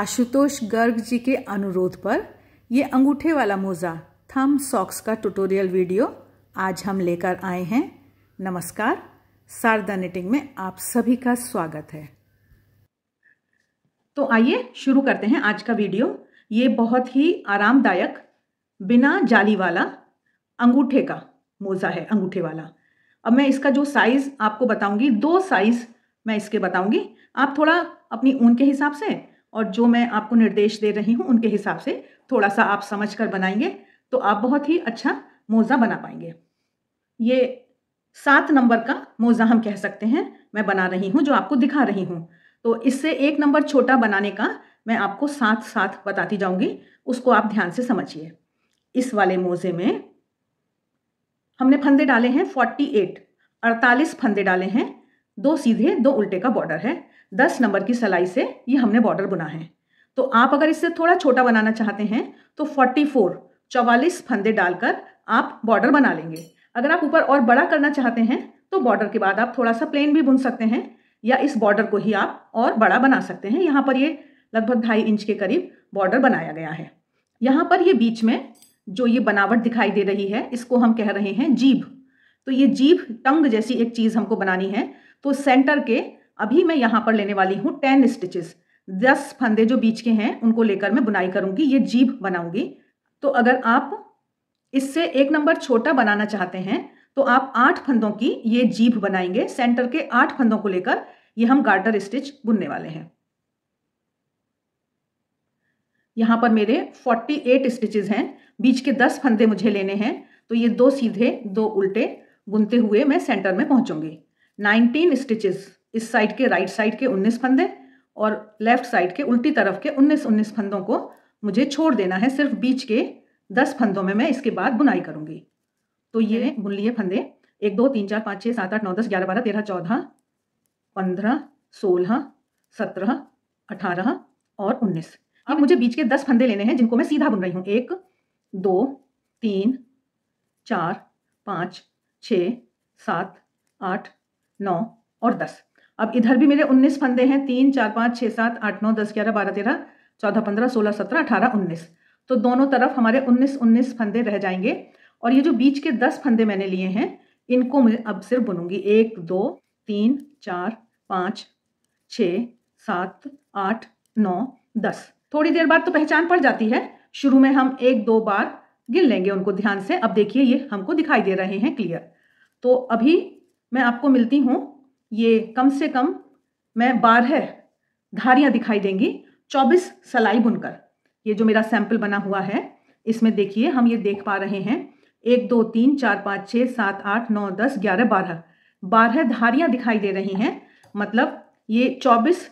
आशुतोष गर्ग जी के अनुरोध पर ये अंगूठे वाला मोज़ा थम सॉक्स का ट्यूटोरियल वीडियो आज हम लेकर आए हैं नमस्कार शारदा निटिंग में आप सभी का स्वागत है तो आइए शुरू करते हैं आज का वीडियो ये बहुत ही आरामदायक बिना जाली वाला अंगूठे का मोज़ा है अंगूठे वाला अब मैं इसका जो साइज़ आपको बताऊंगी दो साइज़ मैं इसके बताऊंगी आप थोड़ा अपनी ऊन के हिसाब से और जो मैं आपको निर्देश दे रही हूँ उनके हिसाब से थोड़ा सा आप समझ कर बनाएंगे तो आप बहुत ही अच्छा मोज़ा बना पाएंगे ये सात नंबर का मोज़ा हम कह सकते हैं मैं बना रही हूँ जो आपको दिखा रही हूँ तो इससे एक नंबर छोटा बनाने का मैं आपको साथ साथ बताती जाऊंगी उसको आप ध्यान से समझिए इस वाले मोज़े में हमने फंदे डाले हैं फोर्टी एट अड़तालीस फंदे डाले हैं दो सीधे दो उल्टे का बॉर्डर है दस नंबर की सलाई से ये हमने बॉर्डर बुना है तो आप अगर इससे थोड़ा छोटा बनाना चाहते हैं तो फोर्टी फोर चौवालीस फंदे डालकर आप बॉर्डर बना लेंगे अगर आप ऊपर और बड़ा करना चाहते हैं तो बॉर्डर के बाद आप थोड़ा सा प्लेन भी बुन सकते हैं या इस बॉर्डर को ही आप और बड़ा बना सकते हैं यहाँ पर ये लगभग ढाई इंच के करीब बॉर्डर बनाया गया है यहाँ पर ये बीच में जो ये बनावट दिखाई दे रही है इसको हम कह रहे हैं जीभ तो ये जीभ टंग जैसी एक चीज़ हमको बनानी है तो सेंटर के अभी मैं यहाँ पर लेने वाली हूँ टेन स्टिचेस दस फंदे जो बीच के हैं उनको लेकर मैं बुनाई करूँगी ये जीभ बनाऊँगी तो अगर आप इससे एक नंबर छोटा बनाना चाहते हैं तो आप आठ फंदों की ये जीभ बनाएंगे सेंटर के आठ फंदों को लेकर ये हम गार्टर स्टिच बुनने वाले हैं यहाँ पर मेरे 48 स्टिचेज हैं बीच के 10 फंदे मुझे लेने हैं तो ये दो सीधे दो उल्टे बुनते हुए मैं सेंटर में पहुंचूंगी 19 स्टिचेस इस साइड के राइट साइड के उन्नीस फंदे और लेफ्ट साइड के उल्टी तरफ के उन्नीस उन्नीस फंदों को मुझे छोड़ देना है सिर्फ बीच के दस फंदों में मैं इसके बाद बुनाई करूंगी तो ये हम्म। बुन लिए फंदे एक दो तीन चार पाँच छः सात आठ नौ दस ग्यारह बारह तेरह चौदह पंद्रह सोलह सत्रह अठारह और उन्नीस अब मुझे बीच के दस फंदे लेने हैं जिनको मैं सीधा बुन रही हूँ एक दो तीन चार पाँच छ सात आठ नौ और दस अब इधर भी मेरे उन्नीस फंदे हैं तीन चार पाँच छः सात आठ नौ दस ग्यारह बारह तेरह चौदह पंद्रह सोलह सत्रह अठारह उन्नीस तो दोनों तरफ हमारे उन्नीस उन्नीस फंदे रह जाएंगे और ये जो बीच के दस फंदे मैंने लिए हैं इनको मैं अब सिर्फ बुनूंगी एक दो तीन चार पाँच छ सात आठ नौ दस थोड़ी देर बाद तो पहचान पड़ जाती है शुरू में हम एक दो बार गिन लेंगे उनको ध्यान से अब देखिए ये हमको दिखाई दे रहे हैं क्लियर तो अभी मैं आपको मिलती हूँ ये कम से कम मैं बारह धारियां दिखाई देंगी चौबीस सलाई बुनकर ये जो मेरा सैंपल बना हुआ है इसमें देखिए हम ये देख पा रहे हैं एक दो तीन चार पाँच छः सात आठ नौ दस ग्यारह बारह बारह धारियां दिखाई दे रही हैं मतलब ये चौबीस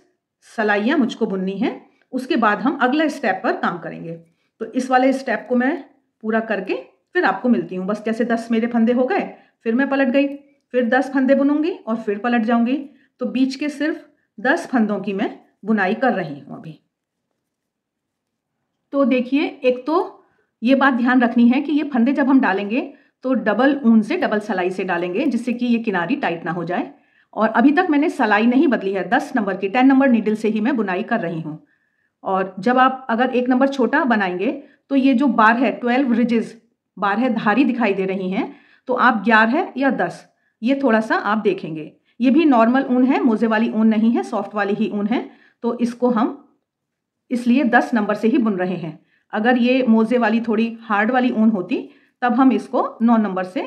सलाइयाँ मुझको बुननी हैं उसके बाद हम अगला स्टेप पर काम करेंगे तो इस वाले स्टेप को मैं पूरा करके फिर आपको मिलती हूँ बस जैसे दस मेरे फंदे हो गए फिर मैं पलट गई फिर दस फंदे बुनूंगी और फिर पलट जाऊंगी तो बीच के सिर्फ दस फंदों की मैं बुनाई कर रही हूँ अभी तो देखिए एक तो ये बात ध्यान रखनी है कि ये फंदे जब हम डालेंगे तो डबल ऊन से डबल सलाई से डालेंगे जिससे कि ये किनारी टाइट ना हो जाए और अभी तक मैंने सलाई नहीं बदली है दस नंबर की टेन नंबर नीडल से ही मैं बुनाई कर रही हूँ और जब आप अगर एक नंबर छोटा बनाएंगे तो ये जो बार है ट्वेल्व रिजेज बार है धारी दिखाई दे रही हैं तो आप ग्यारह या दस ये थोड़ा सा आप देखेंगे ये भी नॉर्मल ऊन है मोजे वाली ऊन नहीं है सॉफ्ट वाली ही ऊन है तो इसको हम इसलिए दस नंबर से ही बुन रहे हैं अगर ये मोजे वाली थोड़ी हार्ड वाली ऊन होती तब हम इसको नौ नंबर से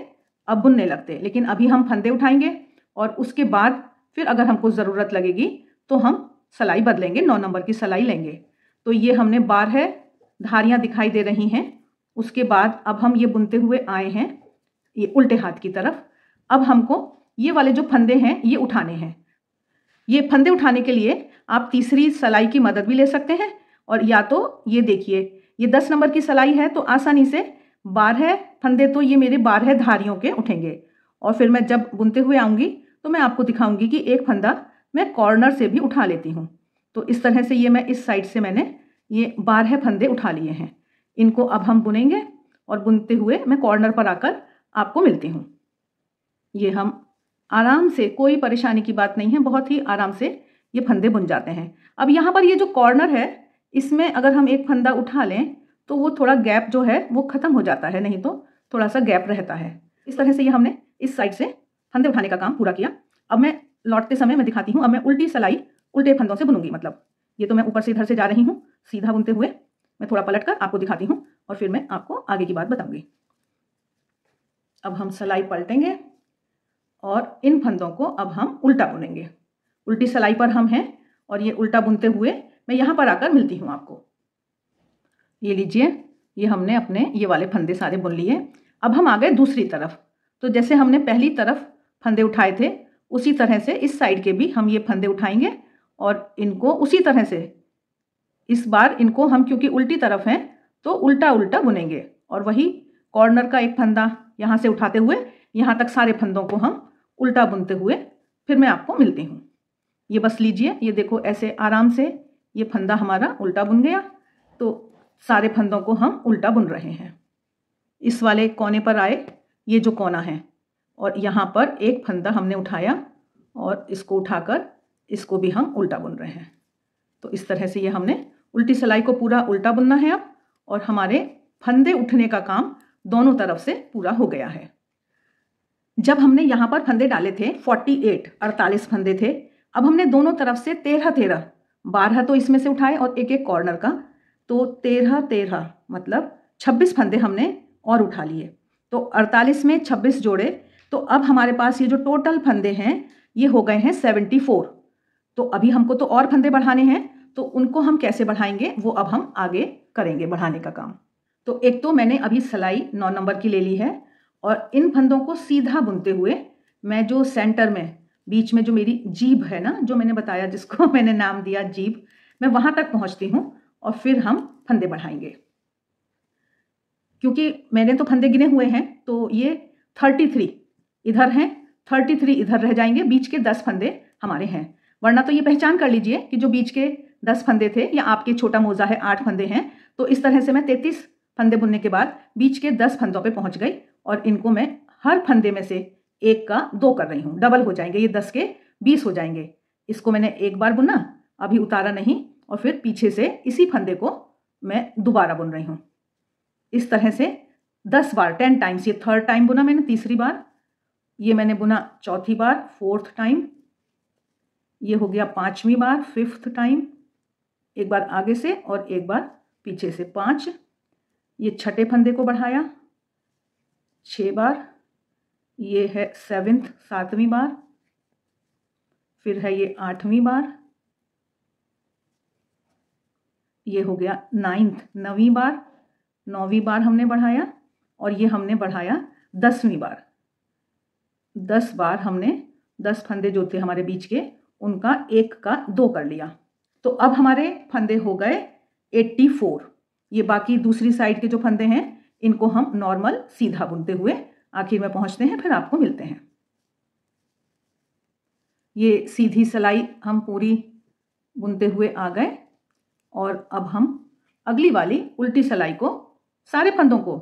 अब बुनने लगते लेकिन अभी हम फंदे उठाएंगे और उसके बाद फिर अगर हमको ज़रूरत लगेगी तो हम सलाई बदलेंगे नौ नंबर की सलाई लेंगे तो ये हमने बारह धारियाँ दिखाई दे रही हैं उसके बाद अब हम ये बुनते हुए आए हैं ये उल्टे हाथ की तरफ अब हमको ये वाले जो फंदे हैं ये उठाने हैं ये फंदे उठाने के लिए आप तीसरी सलाई की मदद भी ले सकते हैं और या तो ये देखिए ये दस नंबर की सलाई है तो आसानी से बारह फंदे तो ये मेरे बारह धारियों के उठेंगे और फिर मैं जब बुनते हुए आऊँगी तो मैं आपको दिखाऊँगी कि एक फंदा मैं कॉर्नर से भी उठा लेती हूँ तो इस तरह से ये मैं इस साइड से मैंने ये बारह फंदे उठा लिए हैं इनको अब हम बुनेंगे और बुनते हुए मैं कॉर्नर पर आकर आपको मिलती हूँ ये हम आराम से कोई परेशानी की बात नहीं है बहुत ही आराम से ये फंदे बुन जाते हैं अब यहाँ पर ये जो कॉर्नर है इसमें अगर हम एक फंदा उठा लें तो वो थोड़ा गैप जो है वो ख़त्म हो जाता है नहीं तो थोड़ा सा गैप रहता है इस तरह से ये हमने इस साइड से फंदे उठाने का काम पूरा किया अब मैं लौटते समय मैं दिखाती हूँ अब मैं उल्टी सलाई उल्टे फंदों से बुनूंगी मतलब ये तो मैं ऊपर से इधर से जा रही हूँ सीधा बुनते हुए मैं थोड़ा पलट कर आपको दिखाती हूँ और फिर मैं आपको आगे की बात बताऊंगी अब हम सलाई पलटेंगे और इन फंदों को अब हम उल्टा बुनेंगे उल्टी सलाई पर हम हैं और ये उल्टा बुनते हुए मैं यहाँ पर आकर मिलती हूँ आपको ये लीजिए ये हमने अपने ये वाले फंदे सारे बुन लिए अब हम आ गए दूसरी तरफ तो जैसे हमने पहली तरफ फंदे उठाए थे उसी तरह से इस साइड के भी हम ये फंदे उठाएंगे और इनको उसी तरह से इस बार इनको हम क्योंकि उल्टी तरफ हैं तो उल्टा उल्टा बुनेंगे और वही कॉर्नर का एक फंदा यहाँ से उठाते हुए यहाँ तक सारे फंदों को हम उल्टा बुनते हुए फिर मैं आपको मिलती हूँ ये बस लीजिए ये देखो ऐसे आराम से ये फंदा हमारा उल्टा बुन गया तो सारे फंदों को हम उल्टा बुन रहे हैं इस वाले कोने पर आए ये जो कोना है और यहाँ पर एक फंदा हमने उठाया और इसको उठाकर इसको भी हम उल्टा बुन रहे हैं तो इस तरह से ये हमने उल्टी सिलाई को पूरा उल्टा बुनना है अब और हमारे फंदे उठने का काम दोनों तरफ से पूरा हो गया है जब हमने यहाँ पर फंदे डाले थे 48 अड़तालीस फंदे थे अब हमने दोनों तरफ से तेरह तेरह बारह तो इसमें से उठाए और एक एक कॉर्नर का तो तेरह तेरह मतलब छब्बीस फंदे हमने और उठा लिए तो अड़तालीस में छब्बीस जोड़े तो अब हमारे पास ये जो टोटल फंदे हैं ये हो गए हैं सेवेंटी फोर तो अभी हमको तो और फंदे बढ़ाने हैं तो उनको हम कैसे बढ़ाएंगे वो अब हम आगे करेंगे बढ़ाने का काम तो एक तो मैंने अभी सिलाई नौ नंबर की ले ली है और इन फंदों को सीधा बुनते हुए मैं जो सेंटर में बीच में जो मेरी जीभ है ना जो मैंने बताया जिसको मैंने नाम दिया जीभ मैं वहाँ तक पहुँचती हूँ और फिर हम फंदे बढ़ाएंगे क्योंकि मैंने तो फंदे गिने हुए हैं तो ये थर्टी थ्री इधर हैं थर्टी थ्री इधर रह जाएंगे बीच के दस फंदे हमारे हैं वरना तो ये पहचान कर लीजिए कि जो बीच के दस फंदे थे या आपके छोटा मोज़ा है आठ फंदे हैं तो इस तरह से मैं तैतीस फंदे बुनने के बाद बीच के दस फंदों पे पहुंच गई और इनको मैं हर फंदे में से एक का दो कर रही हूँ डबल हो जाएंगे ये दस के बीस हो जाएंगे इसको मैंने एक बार बुना अभी उतारा नहीं और फिर पीछे से इसी फंदे को मैं दोबारा बुन रही हूँ इस तरह से दस बार टेन टाइम्स ये थर्ड टाइम बुना मैंने तीसरी बार ये मैंने बुना चौथी बार फोर्थ टाइम ये हो गया पांचवी बार फिफ्थ टाइम एक बार आगे से और एक बार पीछे से पाँच ये छठे फंदे को बढ़ाया छः बार ये है सेवेंथ सातवीं बार फिर है ये आठवीं बार ये हो गया नाइन्थ नवीं बार नौवीं बार हमने बढ़ाया और ये हमने बढ़ाया दसवीं बार दस बार हमने दस फंदे जो थे हमारे बीच के उनका एक का दो कर लिया तो अब हमारे फंदे हो गए एट्टी फोर ये बाकी दूसरी साइड के जो फंदे हैं इनको हम नॉर्मल सीधा बुनते हुए आखिर में पहुंचते हैं फिर आपको मिलते हैं ये सीधी सिलाई हम पूरी बुनते हुए आ गए और अब हम अगली वाली उल्टी सिलाई को सारे फंदों को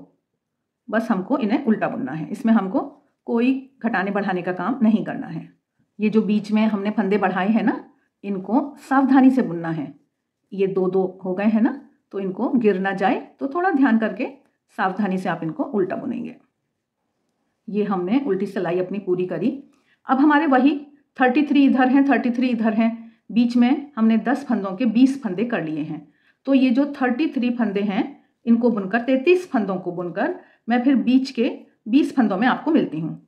बस हमको इन्हें उल्टा बुनना है इसमें हमको कोई घटाने बढ़ाने का काम नहीं करना है ये जो बीच में हमने फंदे बढ़ाए हैं ना इनको सावधानी से बुनना है ये दो दो हो गए हैं ना तो इनको गिर ना जाए तो थोड़ा ध्यान करके सावधानी से आप इनको उल्टा बुनेंगे ये हमने उल्टी सिलाई अपनी पूरी करी अब हमारे वही थर्टी थ्री इधर हैं थर्टी थ्री इधर हैं बीच में हमने दस फंदों के बीस फंदे कर लिए हैं तो ये जो थर्टी थ्री फंदे हैं इनको बुनकर तैंतीस फंदों को बुनकर मैं फिर बीच के बीस फंदों में आपको मिलती हूँ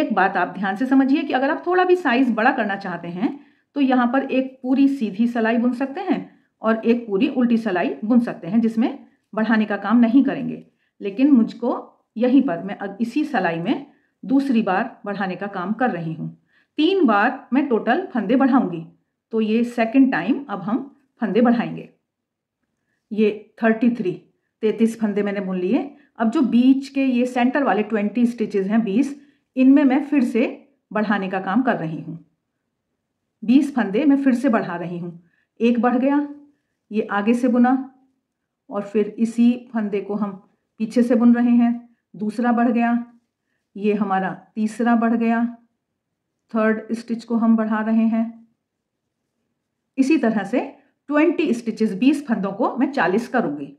एक बात आप ध्यान से समझिए कि अगर आप थोड़ा भी साइज बड़ा करना चाहते हैं तो यहाँ पर एक पूरी सीधी सलाई बुन सकते हैं और एक पूरी उल्टी सलाई बुन सकते हैं जिसमें बढ़ाने का काम नहीं करेंगे लेकिन मुझको यहीं पर मैं इसी सलाई में दूसरी बार बढ़ाने का काम कर रही हूँ तीन बार मैं टोटल फंदे बढ़ाऊंगी तो ये सेकंड टाइम अब हम फंदे बढ़ाएंगे ये थर्टी थ्री तैतीस फंदे मैंने बुन लिए अब जो बीच के ये सेंटर वाले ट्वेंटी स्टिचेस हैं बीस इनमें मैं फिर से बढ़ाने का काम कर रही हूँ बीस फंदे मैं फिर से बढ़ा रही हूँ एक बढ़ गया ये आगे से बुना और फिर इसी फंदे को हम पीछे से बुन रहे हैं दूसरा बढ़ गया ये हमारा तीसरा बढ़ गया थर्ड स्टिच को हम बढ़ा रहे हैं इसी तरह से ट्वेंटी स्टिचेस बीस फंदों को मैं चालीस करूंगी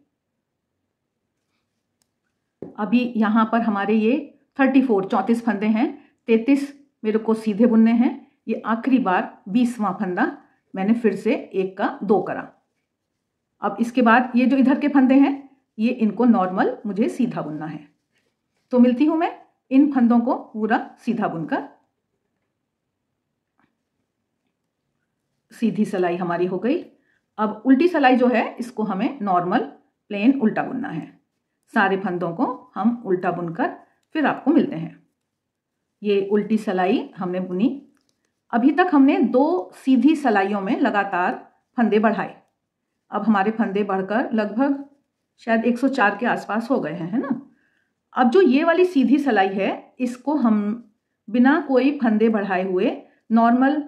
अभी यहां पर हमारे ये थर्टी फोर चौंतीस फंदे हैं तैतीस मेरे को सीधे बुनने हैं ये आखिरी बार बीसवां फंदा मैंने फिर से एक का दो करा अब इसके बाद ये जो इधर के फंदे हैं ये इनको नॉर्मल मुझे सीधा बुनना है तो मिलती हूँ मैं इन फंदों को पूरा सीधा बुनकर सीधी सलाई हमारी हो गई अब उल्टी सलाई जो है इसको हमें नॉर्मल प्लेन उल्टा बुनना है सारे फंदों को हम उल्टा बुनकर फिर आपको मिलते हैं ये उल्टी सलाई हमने बुनी अभी तक हमने दो सीधी सलाइयों में लगातार फंदे बढ़ाए अब हमारे फंदे बढ़कर लगभग शायद 104 के आसपास हो गए हैं है ना अब जो ये वाली सीधी सलाई है इसको हम बिना कोई फंदे बढ़ाए हुए नॉर्मल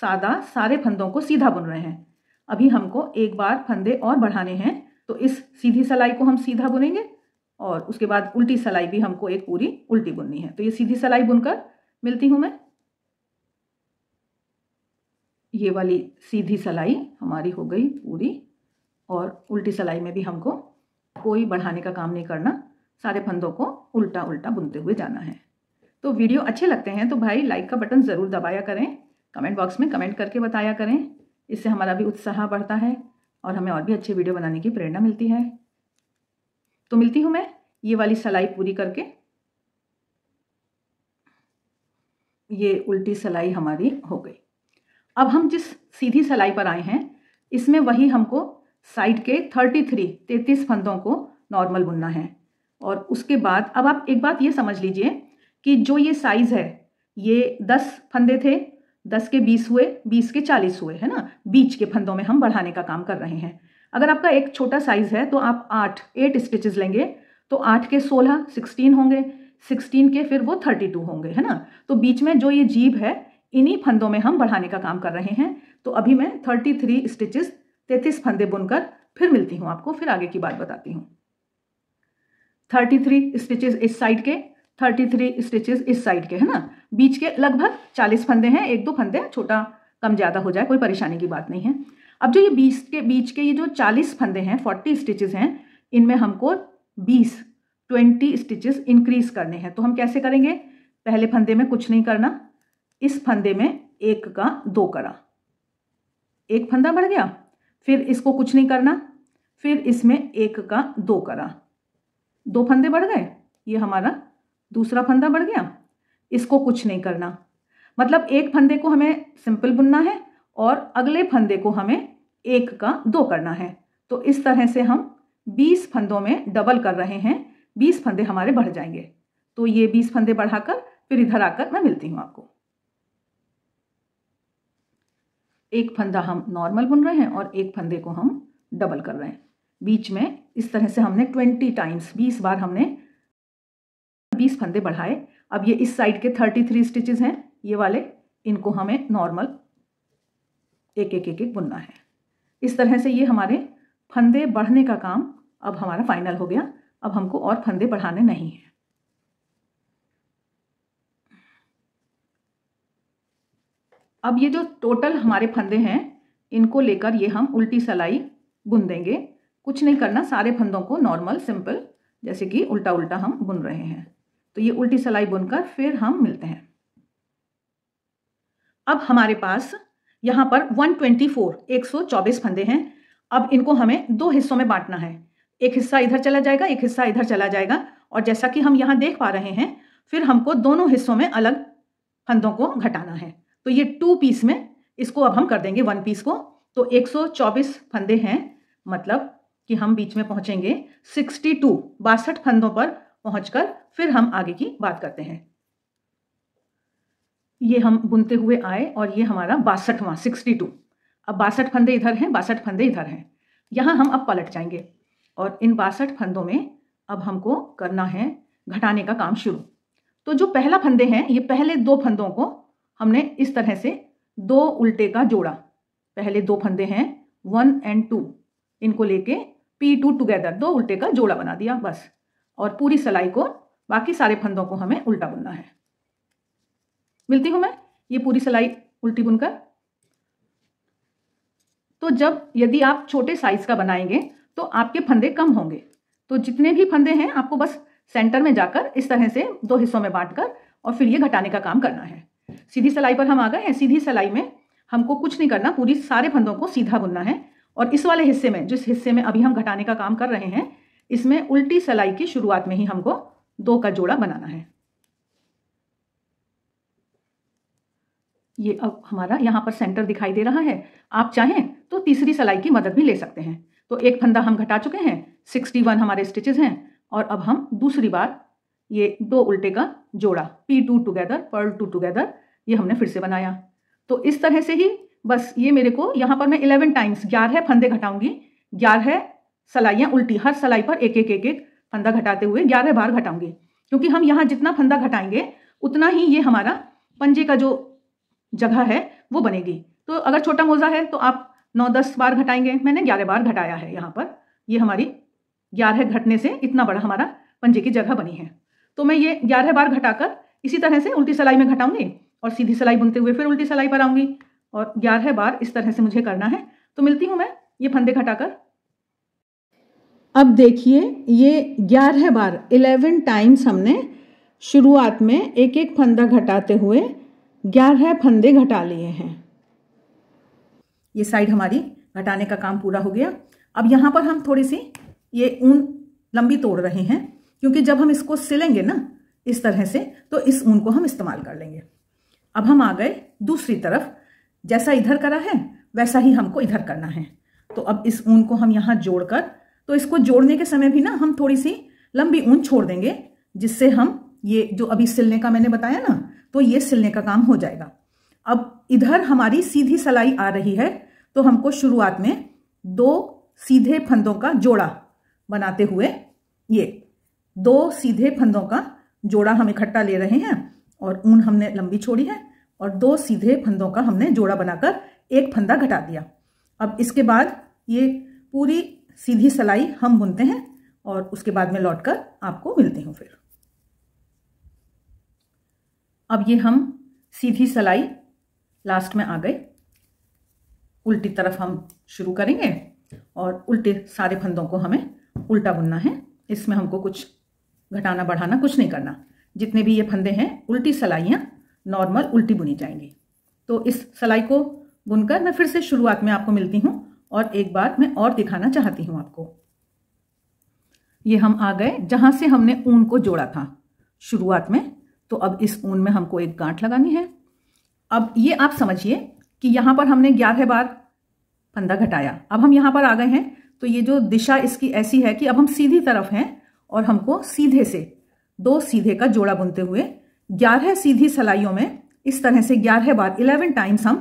सादा सारे फंदों को सीधा बुन रहे हैं अभी हमको एक बार फंदे और बढ़ाने हैं तो इस सीधी सलाई को हम सीधा बुनेंगे और उसके बाद उल्टी सलाई भी हमको एक पूरी उल्टी बुननी है तो ये सीधी सलाई बुनकर मिलती हूँ मैं ये वाली सीधी सलाई हमारी हो गई पूरी और उल्टी सलाई में भी हमको कोई बढ़ाने का काम नहीं करना सारे फंदों को उल्टा उल्टा बुनते हुए जाना है तो वीडियो अच्छे लगते हैं तो भाई लाइक का बटन ज़रूर दबाया करें कमेंट बॉक्स में कमेंट करके बताया करें इससे हमारा भी उत्साह बढ़ता है और हमें और भी अच्छे वीडियो बनाने की प्रेरणा मिलती है तो मिलती हूँ मैं ये वाली सलाई पूरी करके ये उल्टी सलाई हमारी हो गई अब हम जिस सीधी सलाई पर आए हैं इसमें वही हमको साइड के थर्टी थ्री फंदों को नॉर्मल बुनना है और उसके बाद अब आप एक बात ये समझ लीजिए कि जो ये साइज़ है ये दस फंदे थे दस के बीस हुए बीस के चालीस हुए है ना बीच के फंदों में हम बढ़ाने का काम कर रहे हैं अगर आपका एक छोटा साइज़ है तो आप आठ एट स्टिचेस लेंगे तो आठ के सोलह सिक्सटीन होंगे सिक्सटीन के फिर वो थर्टी टू होंगे है ना तो बीच में जो ये जीभ है इन्हीं फंदों में हम बढ़ाने का काम कर रहे हैं तो अभी मैं थर्टी थ्री स्टिचेस तैतीस फंदे बुनकर फिर मिलती हूं आपको फिर आगे की बात बताती हूं थर्टी थ्री स्टिचेज इस साइड के थर्टी थ्री स्टिचेज इस साइड के है ना बीच के लगभग चालीस फंदे हैं एक दो फंदे छोटा कम ज़्यादा हो जाए कोई परेशानी की बात नहीं है अब जो ये बीच के बीच के ये जो चालीस फंदे हैं फोर्टी स्टिचेज हैं इनमें हमको बीस ट्वेंटी स्टिचेस इंक्रीज करने हैं तो हम कैसे करेंगे पहले फंदे में कुछ नहीं करना इस फंदे में एक का दो करा एक फंदा बढ़ गया फिर इसको कुछ नहीं करना फिर इसमें एक का दो करा दो फंदे बढ़ गए ये हमारा दूसरा फंदा बढ़ गया इसको कुछ नहीं करना मतलब एक फंदे को हमें सिंपल बुनना है और अगले फंदे को हमें एक का दो करना है तो इस तरह से हम बीस फंदों में डबल कर रहे हैं बीस फंदे हमारे बढ़ जाएंगे तो ये बीस फंदे बढ़ाकर फिर इधर आकर मैं मिलती हूँ आपको एक फंदा हम नॉर्मल बुन रहे हैं और एक फंदे को हम डबल कर रहे हैं बीच में इस तरह से हमने ट्वेंटी टाइम्स बीस बार हमने बीस फंदे बढ़ाए अब ये इस साइड के थर्टी थ्री स्टिचेज हैं ये वाले इनको हमें नॉर्मल एक एक एक एक बुनना है इस तरह से ये हमारे फंदे बढ़ने का काम अब हमारा फाइनल हो गया अब हमको और फंदे बढ़ाने नहीं हैं अब ये जो टोटल हमारे फंदे हैं इनको लेकर ये हम उल्टी सलाई बुन देंगे कुछ नहीं करना सारे फंदों को नॉर्मल सिंपल जैसे कि उल्टा उल्टा हम बुन रहे हैं तो ये उल्टी सलाई बुनकर फिर हम मिलते हैं अब हमारे पास यहाँ पर 124 124 फंदे हैं अब इनको हमें दो हिस्सों में बांटना है एक हिस्सा इधर चला जाएगा एक हिस्सा इधर चला जाएगा और जैसा कि हम यहाँ देख पा रहे हैं फिर हमको दोनों हिस्सों में अलग फंदों को घटाना है तो ये टू पीस में इसको अब हम कर देंगे वन पीस को तो 124 फंदे हैं मतलब कि हम बीच में पहुंचेंगे 62 टू बासठ फंदों पर पहुंचकर फिर हम आगे की बात करते हैं ये हम बुनते हुए आए और ये हमारा बासठवां 62 अब बासठ फंदे इधर हैं बासठ फंदे इधर हैं यहाँ हम अब पलट जाएंगे और इन बासठ फंदों में अब हमको करना है घटाने का काम शुरू तो जो पहला फंदे हैं ये पहले दो फंदों को हमने इस तरह से दो उल्टे का जोड़ा पहले दो फंदे हैं वन एंड टू इनको लेके पी टू टुगेदर दो उल्टे का जोड़ा बना दिया बस और पूरी सिलाई को बाकी सारे फंदों को हमें उल्टा बुनना है मिलती हूं मैं ये पूरी सिलाई उल्टी बुनकर तो जब यदि आप छोटे साइज का बनाएंगे तो आपके फंदे कम होंगे तो जितने भी फंदे हैं आपको बस सेंटर में जाकर इस तरह से दो हिस्सों में बांटकर और फिर ये घटाने का काम करना है सीधी सलाई पर हम आ गए हैं सीधी सलाई में हमको कुछ नहीं करना पूरी सारे फंदों को सीधा बुनना है और इस वाले हिस्से में जिस हिस्से में अभी हम घटाने का काम कर रहे हैं इसमें उल्टी सलाई की शुरुआत में ही हमको दो का जोड़ा बनाना है ये अब हमारा यहाँ पर सेंटर दिखाई दे रहा है आप चाहें तो तीसरी सलाई की मदद भी ले सकते हैं तो एक फंदा हम घटा चुके हैं सिक्सटी वन हमारे स्टिचेस हैं और अब हम दूसरी बार ये दो उल्टे का जोड़ा P two together purl two together ये हमने फिर से बनाया तो इस तरह से ही बस ये मेरे को यहाँ पर मैं इलेवन टाइम्स ग्यारह फंदे घटाऊंगी ग्यारह सलाइयाँ उल्टी हर सलाई पर एक एक एक एक फंदा घटाते हुए ग्यारह बार घटाऊंगी क्योंकि हम यहाँ जितना फंदा घटाएंगे उतना ही ये हमारा पंजे का जो जगह है वो बनेगी तो अगर छोटा मोज़ा है तो आप नौ दस बार घटाएंगे मैंने ग्यारह बार घटाया है यहाँ पर ये हमारी ग्यारह घटने से इतना बड़ा हमारा पंजे की जगह बनी है तो मैं ये ग्यारह बार घटाकर इसी तरह से उल्टी सलाई में घटाऊंगी और सीधी सिलाई बुनते हुए फिर उल्टी सिलाई पर आऊंगी और ग्यारह बार इस तरह से मुझे करना है तो मिलती हूँ मैं ये फंदे घटाकर अब देखिए ये ग्यारह बार इलेवन टाइम्स हमने शुरुआत में एक एक फंदा घटाते हुए ग्यारह फंदे घटा लिए हैं ये साइड हमारी घटाने का काम पूरा हो गया अब यहाँ पर हम थोड़ी सी ये ऊन लंबी तोड़ रहे हैं क्योंकि जब हम इसको सिलेंगे ना इस तरह से तो इस ऊन को हम इस्तेमाल कर लेंगे अब हम आ गए दूसरी तरफ जैसा इधर करा है वैसा ही हमको इधर करना है तो अब इस ऊन को हम यहाँ जोड़कर तो इसको जोड़ने के समय भी ना हम थोड़ी सी लंबी ऊन छोड़ देंगे जिससे हम ये जो अभी सिलने का मैंने बताया ना तो ये सिलने का काम हो जाएगा अब इधर हमारी सीधी सलाई आ रही है तो हमको शुरुआत में दो सीधे फंदों का जोड़ा बनाते हुए ये दो सीधे फंदों का जोड़ा हम इकट्ठा ले रहे हैं और ऊन हमने लंबी छोड़ी है और दो सीधे फंदों का हमने जोड़ा बनाकर एक फंदा घटा दिया अब इसके बाद ये पूरी सीधी सलाई हम बुनते हैं और उसके बाद में लौट कर आपको मिलती हूँ फिर अब ये हम सीधी सलाई लास्ट में आ गए उल्टी तरफ हम शुरू करेंगे और उल्टे सारे फंदों को हमें उल्टा बुनना है इसमें हमको कुछ घटाना बढ़ाना कुछ नहीं करना जितने भी ये फंदे हैं उल्टी सलाइयाँ नॉर्मल उल्टी बुनी जाएंगी तो इस सलाई को बुनकर मैं फिर से शुरुआत में आपको मिलती हूँ और एक बार मैं और दिखाना चाहती हूँ आपको ये हम आ गए जहाँ से हमने ऊन को जोड़ा था शुरुआत में तो अब इस ऊन में हमको एक गांठ लगानी है अब ये आप समझिए कि यहाँ पर हमने ग्यारह बार फंदा घटाया अब हम यहाँ पर आ गए हैं तो ये जो दिशा इसकी ऐसी है कि अब हम सीधी तरफ हैं और हमको सीधे से दो सीधे का जोड़ा बुनते हुए ग्यारह सीधी सलाइयों में इस तरह से ग्यारह बार इलेवन टाइम्स हम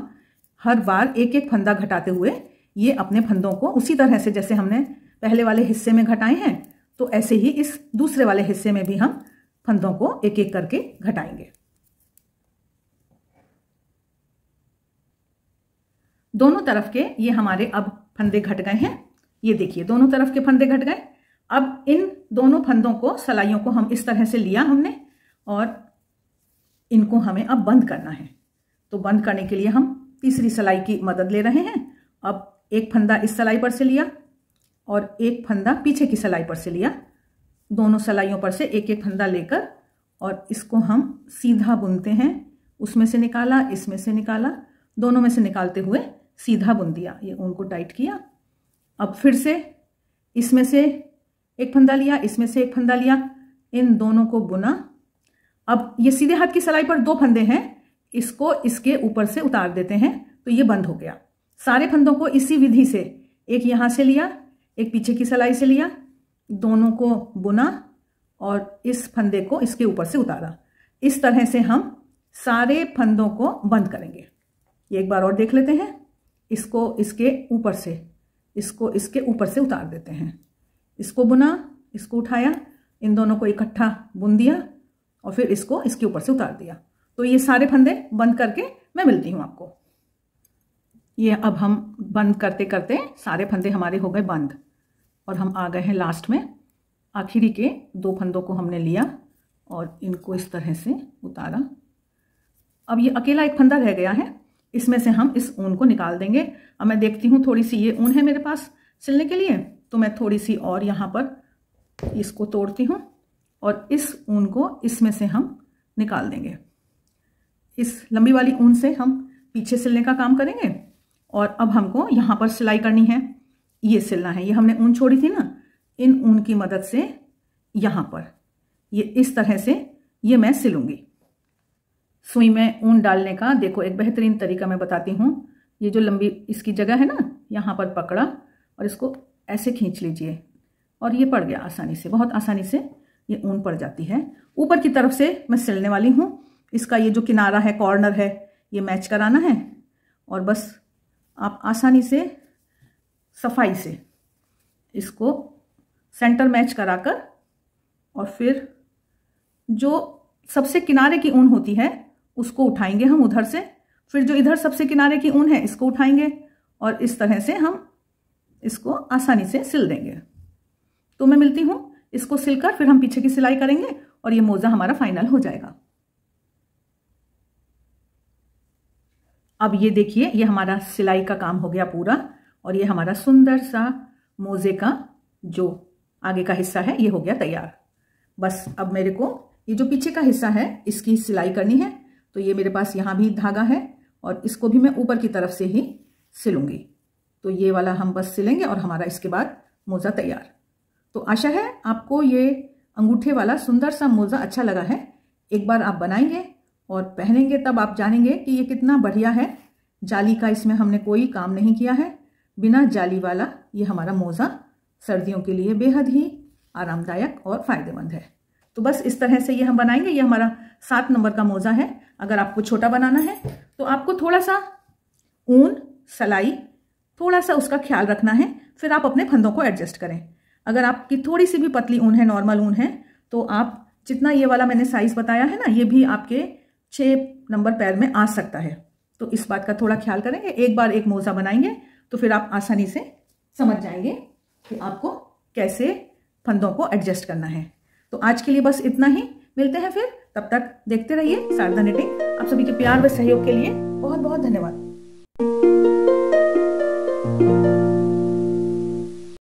हर बार एक एक फंदा घटाते हुए ये अपने फंदों को उसी तरह से जैसे हमने पहले वाले हिस्से में घटाए हैं तो ऐसे ही इस दूसरे वाले हिस्से में भी हम फंदों को एक एक करके घटाएंगे दोनों तरफ के ये हमारे अब फंदे घट गए हैं ये देखिए दोनों तरफ के फंदे घट गए अब इन दोनों फंदों को सलाइयों को हम इस तरह से लिया हमने और इनको हमें अब बंद करना है तो बंद करने के लिए हम तीसरी सलाई की मदद ले रहे हैं अब एक फंदा इस सलाई पर से लिया और एक फंदा पीछे की सलाई पर से लिया दोनों सलाइयों पर से एक एक फंदा लेकर और इसको हम सीधा बुनते हैं उसमें से निकाला इसमें से निकाला दोनों में से निकालते हुए सीधा बुन दिया ये उनको टाइट किया अब फिर से इसमें से एक फंदा लिया इसमें से एक फंदा लिया इन दोनों को बुना अब ये सीधे हाथ की सिलाई पर दो फंदे हैं इसको इसके ऊपर से उतार देते हैं तो ये बंद हो गया सारे फंदों को इसी विधि से एक यहां से लिया एक पीछे की सिलाई से लिया दोनों को बुना और इस फंदे को इसके ऊपर से उतारा इस तरह से हम सारे फंदों को बंद करेंगे ये एक बार और देख लेते हैं इसको इसके ऊपर से इसको इसके ऊपर से उतार देते हैं इसको बुना इसको उठाया इन दोनों को इकट्ठा बुन दिया और फिर इसको इसके ऊपर से उतार दिया तो ये सारे फंदे बंद करके मैं मिलती हूँ आपको ये अब हम बंद करते करते सारे फंदे हमारे हो गए बंद और हम आ गए हैं लास्ट में आखिरी के दो फंदों को हमने लिया और इनको इस तरह से उतारा अब ये अकेला एक फंदा रह गया है इसमें से हम इस ऊन को निकाल देंगे अब मैं देखती हूँ थोड़ी सी ये ऊन है मेरे पास सिलने के लिए तो मैं थोड़ी सी और यहाँ पर इसको तोड़ती हूँ और इस ऊन को इसमें से हम निकाल देंगे इस लंबी वाली ऊन से हम पीछे सिलने का काम करेंगे और अब हमको यहाँ पर सिलाई करनी है ये सिलना है ये हमने ऊन छोड़ी थी ना इन ऊन की मदद से यहाँ पर ये इस तरह से ये मैं सिलूंगी सुई में ऊन डालने का देखो एक बेहतरीन तरीका मैं बताती हूँ ये जो लंबी इसकी जगह है ना यहाँ पर पकड़ा और इसको ऐसे खींच लीजिए और ये पड़ गया आसानी से बहुत आसानी से ये ऊन पड़ जाती है ऊपर की तरफ से मैं सिलने वाली हूँ इसका ये जो किनारा है कॉर्नर है ये मैच कराना है और बस आप आसानी से सफाई से इसको सेंटर मैच कराकर और फिर जो सबसे किनारे की ऊन होती है उसको उठाएंगे हम उधर से फिर जो इधर सबसे किनारे की ऊन है इसको उठाएंगे और इस तरह से हम इसको आसानी से सिल देंगे तो मैं मिलती हूं इसको सिलकर फिर हम पीछे की सिलाई करेंगे और ये मोज़ा हमारा फाइनल हो जाएगा अब ये देखिए ये हमारा सिलाई का काम हो गया पूरा और ये हमारा सुंदर सा मोज़े का जो आगे का हिस्सा है ये हो गया तैयार बस अब मेरे को ये जो पीछे का हिस्सा है इसकी सिलाई करनी है तो ये मेरे पास यहां भी धागा है और इसको भी मैं ऊपर की तरफ से ही सिलूंगी तो ये वाला हम बस सिलेंगे और हमारा इसके बाद मोज़ा तैयार तो आशा है आपको ये अंगूठे वाला सुंदर सा मोज़ा अच्छा लगा है एक बार आप बनाएंगे और पहनेंगे तब आप जानेंगे कि ये कितना बढ़िया है जाली का इसमें हमने कोई काम नहीं किया है बिना जाली वाला ये हमारा मोज़ा सर्दियों के लिए बेहद ही आरामदायक और फ़ायदेमंद है तो बस इस तरह से ये हम बनाएंगे ये हमारा सात नंबर का मोज़ा है अगर आपको छोटा बनाना है तो आपको थोड़ा सा ऊन सलाई थोड़ा सा उसका ख्याल रखना है फिर आप अपने फंदों को एडजस्ट करें अगर आपकी थोड़ी सी भी पतली ऊन है नॉर्मल ऊन है तो आप जितना ये वाला मैंने साइज़ बताया है ना ये भी आपके छः नंबर पैर में आ सकता है तो इस बात का थोड़ा ख्याल करेंगे एक बार एक मोज़ा बनाएंगे तो फिर आप आसानी से समझ जाएंगे कि आपको कैसे फंदों को एडजस्ट करना है तो आज के लिए बस इतना ही मिलते हैं फिर तब तक देखते रहिए शारदा नेटिंग आप सभी के प्यार व सहयोग के लिए बहुत बहुत धन्यवाद Thank you.